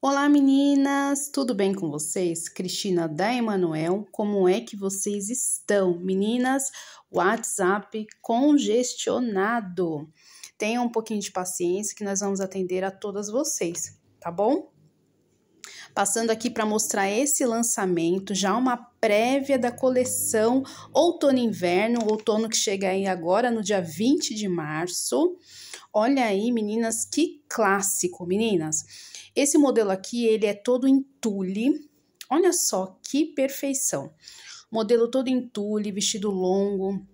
Olá meninas, tudo bem com vocês? Cristina da Emanuel, como é que vocês estão? Meninas, WhatsApp congestionado. Tenham um pouquinho de paciência que nós vamos atender a todas vocês, tá bom? Passando aqui para mostrar esse lançamento, já uma prévia da coleção Outono Inverno, outono que chega aí agora no dia 20 de março. Olha aí, meninas, que clássico, meninas. Esse modelo aqui, ele é todo em tule. Olha só que perfeição. Modelo todo em tule, vestido longo,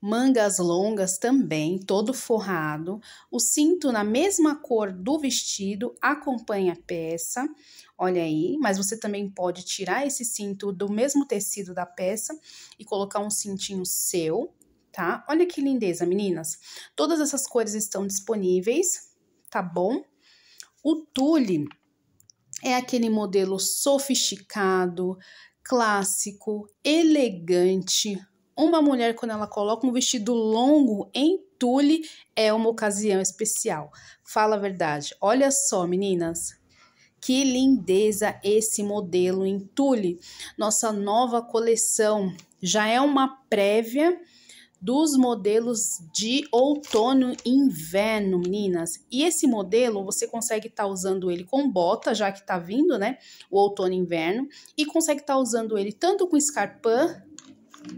mangas longas também, todo forrado. O cinto na mesma cor do vestido acompanha a peça. Olha aí, mas você também pode tirar esse cinto do mesmo tecido da peça e colocar um cintinho seu, tá? Olha que lindeza, meninas. Todas essas cores estão disponíveis, tá bom? O tule é aquele modelo sofisticado, clássico, elegante. Uma mulher, quando ela coloca um vestido longo em tule, é uma ocasião especial. Fala a verdade. Olha só, meninas. Que lindeza esse modelo em tule. Nossa nova coleção já é uma prévia dos modelos de outono e inverno, meninas. E esse modelo você consegue estar tá usando ele com bota, já que tá vindo, né? O outono e inverno, e consegue estar tá usando ele tanto com escarpã,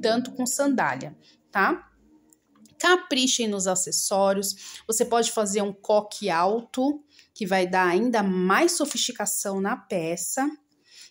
tanto com sandália, tá? Caprichem nos acessórios. Você pode fazer um coque alto, que vai dar ainda mais sofisticação na peça.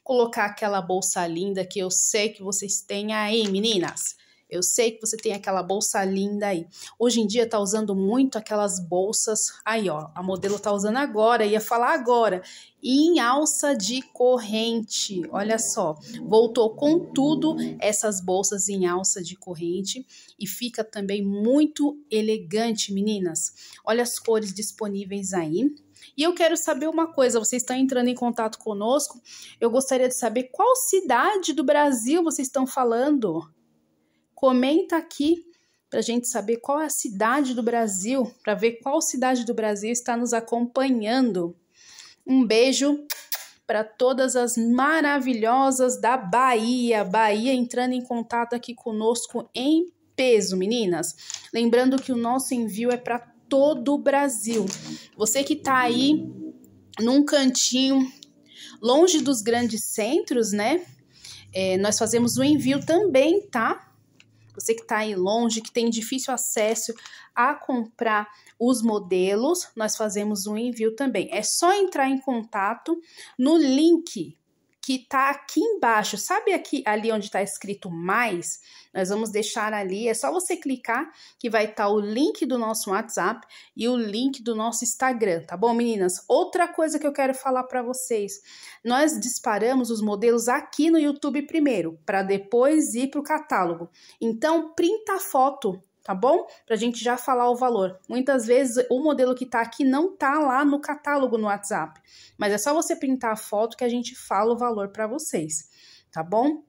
Colocar aquela bolsa linda que eu sei que vocês têm aí, meninas eu sei que você tem aquela bolsa linda aí. Hoje em dia tá usando muito aquelas bolsas. Aí, ó, a modelo tá usando agora, ia falar agora. Em alça de corrente. Olha só, voltou com tudo essas bolsas em alça de corrente e fica também muito elegante, meninas. Olha as cores disponíveis aí. E eu quero saber uma coisa: vocês estão entrando em contato conosco? Eu gostaria de saber qual cidade do Brasil vocês estão falando. Comenta aqui para a gente saber qual é a cidade do Brasil, para ver qual cidade do Brasil está nos acompanhando. Um beijo para todas as maravilhosas da Bahia. Bahia entrando em contato aqui conosco em peso, meninas. Lembrando que o nosso envio é para todo o Brasil. Você que está aí num cantinho longe dos grandes centros, né? É, nós fazemos o envio também, tá? você que está aí longe, que tem difícil acesso a comprar os modelos, nós fazemos um envio também. É só entrar em contato no link que tá aqui embaixo. Sabe aqui ali onde está escrito mais? Nós vamos deixar ali, é só você clicar que vai estar tá o link do nosso WhatsApp e o link do nosso Instagram, tá bom, meninas? Outra coisa que eu quero falar para vocês. Nós disparamos os modelos aqui no YouTube primeiro, para depois ir para o catálogo. Então, printa a foto tá bom? Para a gente já falar o valor. Muitas vezes o modelo que tá aqui não tá lá no catálogo no WhatsApp, mas é só você printar a foto que a gente fala o valor para vocês, tá bom?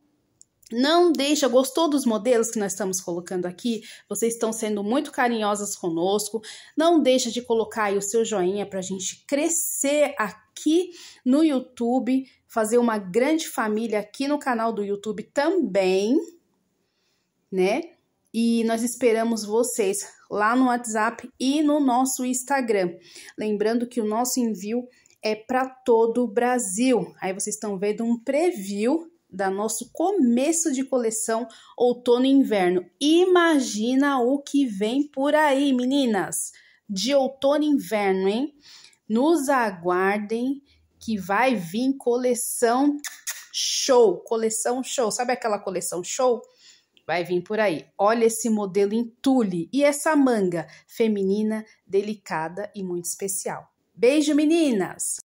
Não deixa, gostou dos modelos que nós estamos colocando aqui? Vocês estão sendo muito carinhosas conosco. Não deixa de colocar aí o seu joinha para a gente crescer aqui no YouTube, fazer uma grande família aqui no canal do YouTube também, né? e nós esperamos vocês lá no WhatsApp e no nosso Instagram. Lembrando que o nosso envio é para todo o Brasil. Aí vocês estão vendo um preview da nosso começo de coleção outono e inverno. Imagina o que vem por aí, meninas! De outono e inverno, hein? Nos aguardem que vai vir coleção show, coleção show. Sabe aquela coleção show? vai vir por aí. Olha esse modelo em tule e essa manga feminina, delicada e muito especial. Beijo, meninas!